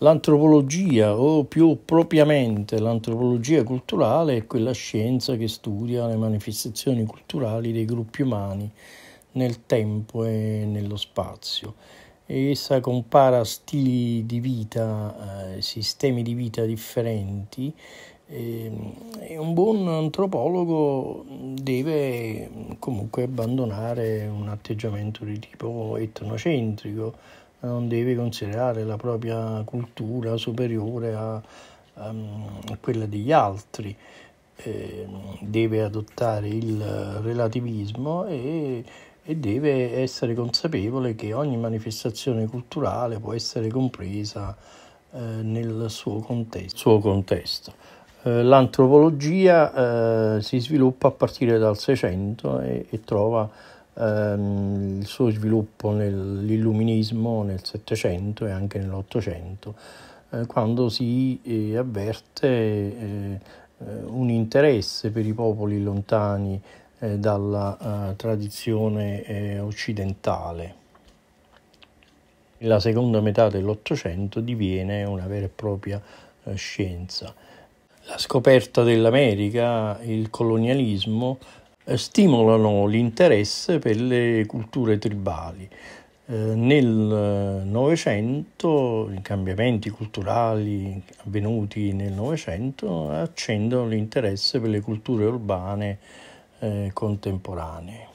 L'antropologia, o più propriamente l'antropologia culturale, è quella scienza che studia le manifestazioni culturali dei gruppi umani nel tempo e nello spazio. Essa compara stili di vita, eh, sistemi di vita differenti ehm, e un buon antropologo deve comunque abbandonare un atteggiamento di tipo etnocentrico non deve considerare la propria cultura superiore a, a, mm, quella degli altri, eh, deve adottare il relativismo e, e deve essere consapevole che ogni manifestazione culturale può essere compresa eh, nel suo contesto. Suo contesto. Eh, l'antropologia eh, si sviluppa a partire dal Seicento e, e trova ehm, il suo sviluppo nell'illuminismo nel Settecento e anche nell'Ottocento, eh, quando si eh, avverte eh, un interesse per i popoli lontani eh, dalla eh, tradizione eh, occidentale. La seconda metà dell'Ottocento diviene una vera e propria scienza. La scoperta dell'America, il colonialismo, eh, stimolano l'interesse per le culture tribali. Eh, nel eh, Novecento i cambiamenti culturali avvenuti nel Novecento accendono l'interesse per le culture urbane contemporanee.